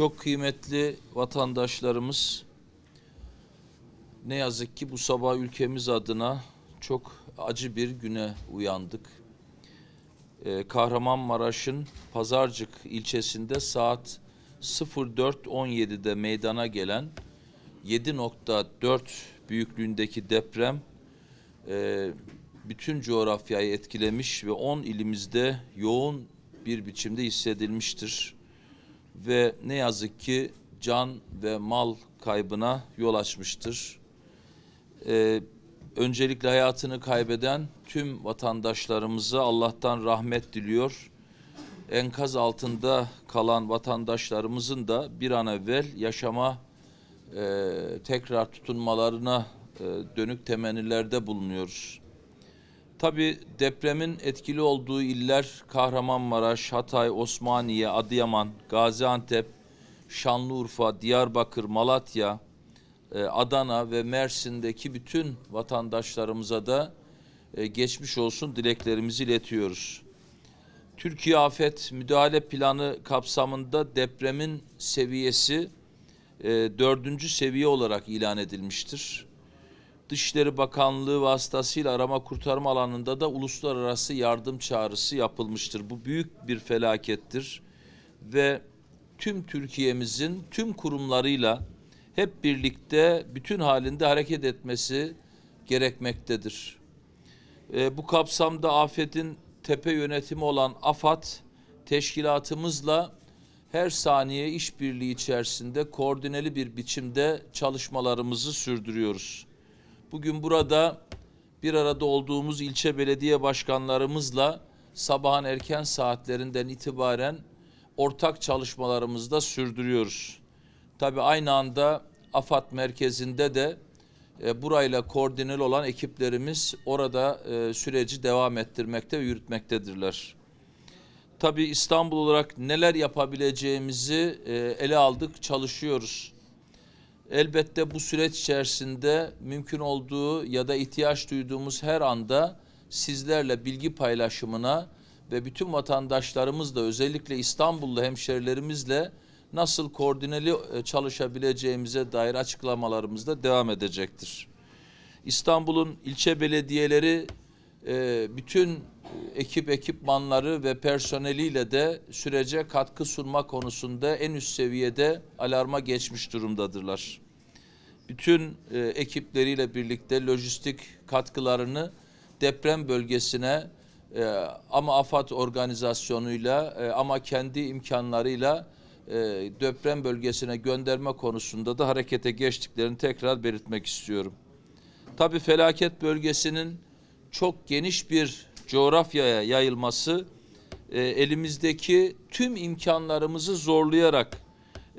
Çok kıymetli vatandaşlarımız ne yazık ki bu sabah ülkemiz adına çok acı bir güne uyandık. Ee, Kahramanmaraş'ın Pazarcık ilçesinde saat 04.17'de meydana gelen 7.4 büyüklüğündeki deprem e, bütün coğrafyayı etkilemiş ve 10 ilimizde yoğun bir biçimde hissedilmiştir ve ne yazık ki can ve mal kaybına yol açmıştır. Ee, öncelikle hayatını kaybeden tüm vatandaşlarımıza Allah'tan rahmet diliyor. Enkaz altında kalan vatandaşlarımızın da bir an evvel yaşama e, tekrar tutunmalarına e, dönük temennilerde bulunuyoruz. Tabi depremin etkili olduğu iller Kahramanmaraş, Hatay, Osmaniye, Adıyaman, Gaziantep, Şanlıurfa, Diyarbakır, Malatya, e, Adana ve Mersin'deki bütün vatandaşlarımıza da e, geçmiş olsun dileklerimizi iletiyoruz. Türkiye Afet Müdahale Planı kapsamında depremin seviyesi e, dördüncü seviye olarak ilan edilmiştir. Dışişleri Bakanlığı vasıtasıyla arama kurtarma alanında da uluslararası yardım çağrısı yapılmıştır. Bu büyük bir felakettir ve tüm Türkiye'mizin tüm kurumlarıyla hep birlikte bütün halinde hareket etmesi gerekmektedir. E, bu kapsamda afetin tepe yönetimi olan AFAD teşkilatımızla her saniye işbirliği içerisinde koordineli bir biçimde çalışmalarımızı sürdürüyoruz. Bugün burada bir arada olduğumuz ilçe belediye başkanlarımızla sabahın erken saatlerinden itibaren ortak çalışmalarımızda sürdürüyoruz. Tabi aynı anda AFAD merkezinde de e, burayla koordineli olan ekiplerimiz orada e, süreci devam ettirmekte ve yürütmektedirler. Tabi İstanbul olarak neler yapabileceğimizi e, ele aldık, çalışıyoruz. Elbette bu süreç içerisinde mümkün olduğu ya da ihtiyaç duyduğumuz her anda sizlerle bilgi paylaşımına ve bütün vatandaşlarımızla özellikle İstanbullu hemşerilerimizle nasıl koordineli e, çalışabileceğimize dair açıklamalarımız da devam edecektir. İstanbul'un ilçe belediyeleri e, bütün ekip ekipmanları ve personeliyle de sürece katkı sunma konusunda en üst seviyede alarma geçmiş durumdadırlar. Bütün e, ekipleriyle birlikte lojistik katkılarını deprem bölgesine e, ama AFAD organizasyonuyla e, ama kendi imkanlarıyla deprem bölgesine gönderme konusunda da harekete geçtiklerini tekrar belirtmek istiyorum. Tabii felaket bölgesinin çok geniş bir coğrafyaya yayılması e, elimizdeki tüm imkanlarımızı zorlayarak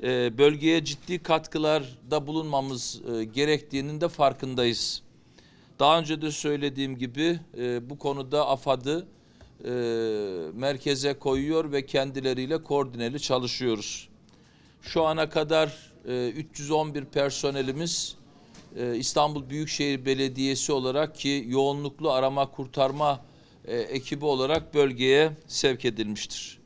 e, bölgeye ciddi katkılarda bulunmamız e, gerektiğinin de farkındayız. Daha önce de söylediğim gibi e, bu konuda AFAD'ı e, merkeze koyuyor ve kendileriyle koordineli çalışıyoruz. Şu ana kadar e, 311 personelimiz e, İstanbul Büyükşehir Belediyesi olarak ki yoğunluklu arama kurtarma e, ekibi olarak bölgeye sevk edilmiştir.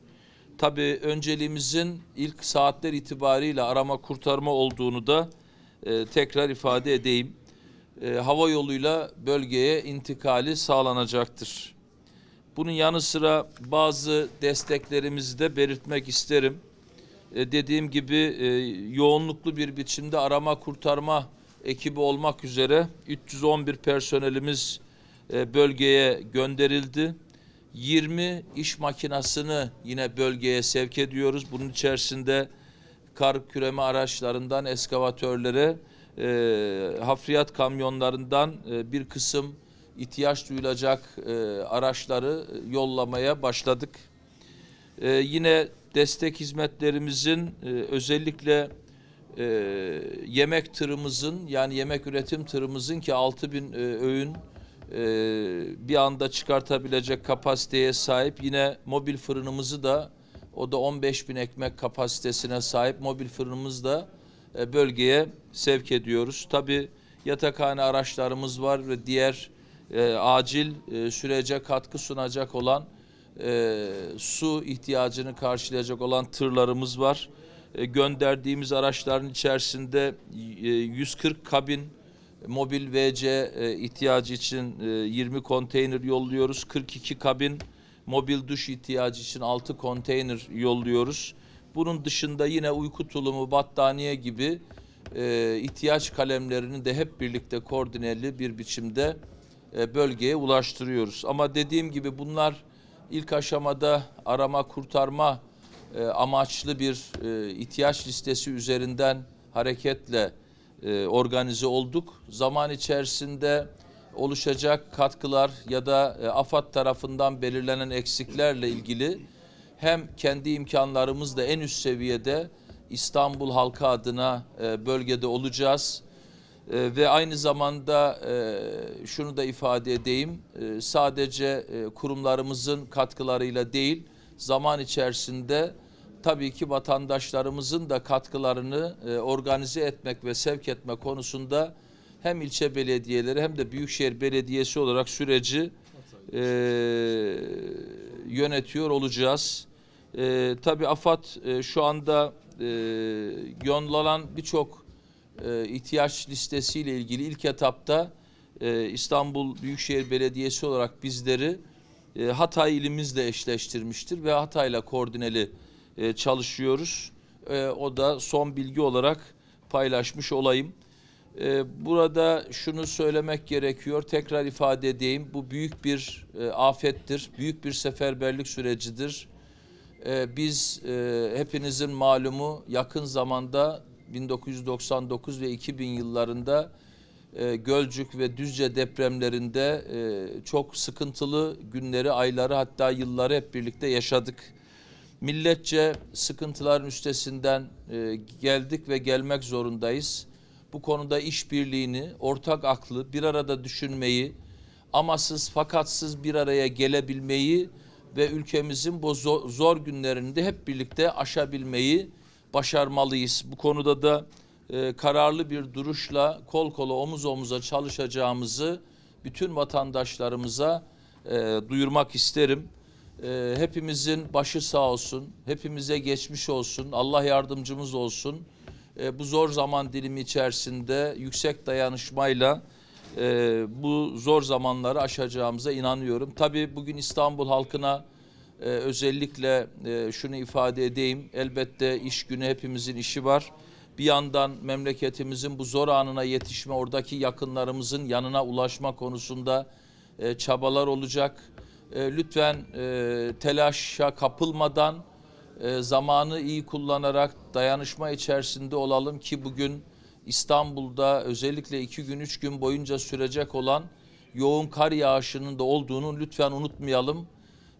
Tabii önceliğimizin ilk saatler itibariyle arama kurtarma olduğunu da e, tekrar ifade edeyim. E, hava yoluyla bölgeye intikali sağlanacaktır. Bunun yanı sıra bazı desteklerimizi de belirtmek isterim. E, dediğim gibi e, yoğunluklu bir biçimde arama kurtarma ekibi olmak üzere 311 personelimiz e, bölgeye gönderildi. 20 iş makinasını yine bölgeye sevk ediyoruz. Bunun içerisinde kar küreme araçlarından eskavatörlere, e, hafriyat kamyonlarından e, bir kısım ihtiyaç duyulacak e, araçları yollamaya başladık. E, yine destek hizmetlerimizin e, özellikle e, yemek tırımızın yani yemek üretim tırımızın ki 6000 e, öğün e, bir anda çıkartabilecek kapasiteye sahip. Yine mobil fırınımızı da o da 15 bin ekmek kapasitesine sahip mobil fırınımız da e, bölgeye sevk ediyoruz. Tabi yatakhane araçlarımız var ve diğer e, acil e, sürece katkı sunacak olan e, su ihtiyacını karşılayacak olan tırlarımız var. E, gönderdiğimiz araçların içerisinde e, 140 kabin mobil VC e, ihtiyacı için 20 e, konteyner yolluyoruz. 42 kabin mobil duş ihtiyacı için 6 konteyner yolluyoruz. Bunun dışında yine uyku tulumu, battaniye gibi e, ihtiyaç kalemlerini de hep birlikte koordineli bir biçimde bölgeye ulaştırıyoruz. Ama dediğim gibi bunlar ilk aşamada arama kurtarma amaçlı bir ihtiyaç listesi üzerinden hareketle e, organize olduk. Zaman içerisinde oluşacak katkılar ya da e, AFAD tarafından belirlenen eksiklerle ilgili hem kendi imkanlarımızla en üst seviyede İstanbul halkı adına e, bölgede olacağız. E, ve aynı zamanda şunu da ifade edeyim, sadece kurumlarımızın katkılarıyla değil, zaman içerisinde tabii ki vatandaşlarımızın da katkılarını e, organize etmek ve sevk etme konusunda hem ilçe belediyeleri hem de Büyükşehir Belediyesi olarak süreci e, yönetiyor olacağız. E, tabii AFAD e, şu anda e, yonlanan birçok e, ihtiyaç listesiyle ilgili ilk etapta e, İstanbul Büyükşehir Belediyesi olarak bizleri e, Hatay ilimizle eşleştirmiştir ve Hatay'la koordineli e, çalışıyoruz. E, o da son bilgi olarak paylaşmış olayım. E, burada şunu söylemek gerekiyor, tekrar ifade edeyim. Bu büyük bir e, afettir, büyük bir seferberlik sürecidir. E, biz e, hepinizin malumu yakın zamanda 1999 ve 2000 yıllarında e, Gölcük ve Düzce depremlerinde e, çok sıkıntılı günleri, ayları hatta yılları hep birlikte yaşadık milletçe sıkıntıların üstesinden e, geldik ve gelmek zorundayız. Bu konuda işbirliğini, ortak aklı, bir arada düşünmeyi, amasız fakatsız bir araya gelebilmeyi ve ülkemizin bu zor, günlerinde hep birlikte aşabilmeyi başarmalıyız. Bu konuda da e, kararlı bir duruşla kol kola omuz omuza çalışacağımızı bütün vatandaşlarımıza e, duyurmak isterim e, hepimizin başı sağ olsun, hepimize geçmiş olsun, Allah yardımcımız olsun. E, bu zor zaman dilimi içerisinde yüksek dayanışmayla e, bu zor zamanları aşacağımıza inanıyorum. Tabii bugün İstanbul halkına e, özellikle e, şunu ifade edeyim. Elbette iş günü hepimizin işi var. Bir yandan memleketimizin bu zor anına yetişme, oradaki yakınlarımızın yanına ulaşma konusunda e, çabalar olacak e, lütfen e, telaşa kapılmadan e, zamanı iyi kullanarak dayanışma içerisinde olalım ki bugün İstanbul'da özellikle iki gün üç gün boyunca sürecek olan yoğun kar yağışının da olduğunu lütfen unutmayalım.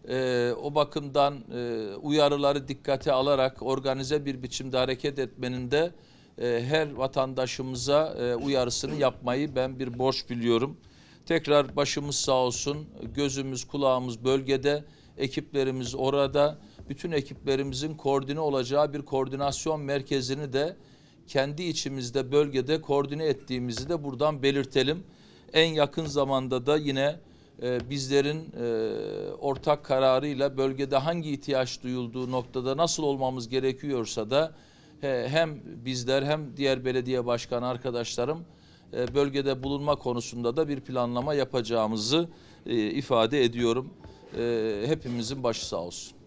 E, o bakımdan e, uyarıları dikkate alarak organize bir biçimde hareket etmenin de e, her vatandaşımıza e, uyarısını yapmayı ben bir borç biliyorum. Tekrar başımız sağ olsun, gözümüz kulağımız bölgede, ekiplerimiz orada. Bütün ekiplerimizin koordine olacağı bir koordinasyon merkezini de kendi içimizde bölgede koordine ettiğimizi de buradan belirtelim. En yakın zamanda da yine e, bizlerin e, ortak kararıyla bölgede hangi ihtiyaç duyulduğu noktada nasıl olmamız gerekiyorsa da he, hem bizler hem diğer belediye başkan arkadaşlarım e, bölgede bulunma konusunda da bir planlama yapacağımızı e, ifade ediyorum. E, hepimizin başı sağ olsun.